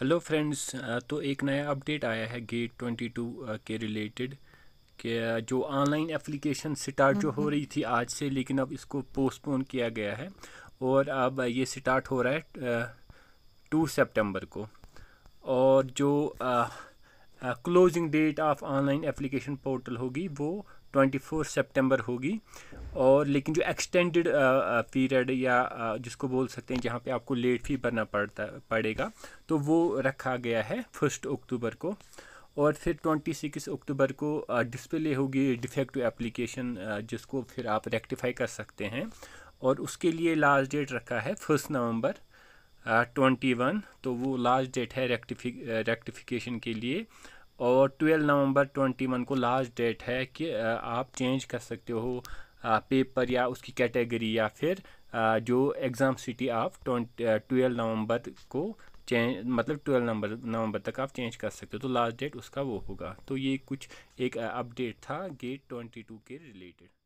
hello friends तो एक नया अपडेट आया है गेट 22 के रिलेटेड कि जो ऑनलाइन एप्लीकेशन स्टार्ट जो हो रही थी आज से लेकिन अब इसको पोस्टपोन किया गया है और अब ये स्टार्ट हो रहा है टू सितंबर को और जो closing date of online application portal होगी वो ट्वेंटी फोर सेप्टेम्बर होगी और लेकिन जो एक्सटेंडेड पीरियड या जिसको बोल सकते हैं जहाँ पे आपको लेट फी भरना पड़ता पड़ेगा तो वो रखा गया है फर्स्ट अक्टूबर को और फिर 26 अक्टूबर को डिस्प्ले होगी डिफेक्टिव एप्लीकेशन जिसको फिर आप रेक्टिफाई कर सकते हैं और उसके लिए लास्ट डेट रखा है फर्स्ट नवंबर ट्वेंटी वन तो वो लास्ट डेट है रेक्टिफिक रेक्टिफिकेशन के लिए और 12 नवंबर 21 को लास्ट डेट है कि आप चेंज कर सकते हो पेपर या उसकी कैटेगरी या फिर जो एग्ज़ाम सिटी आप ट्वेल्व नवंबर को चेंज मतलब ट्वेल्व नंबर नवंबर तक आप चेंज कर सकते हो तो लास्ट डेट उसका वो होगा तो ये कुछ एक अपडेट था गेट ट्वेंटी टू के रिलेटेड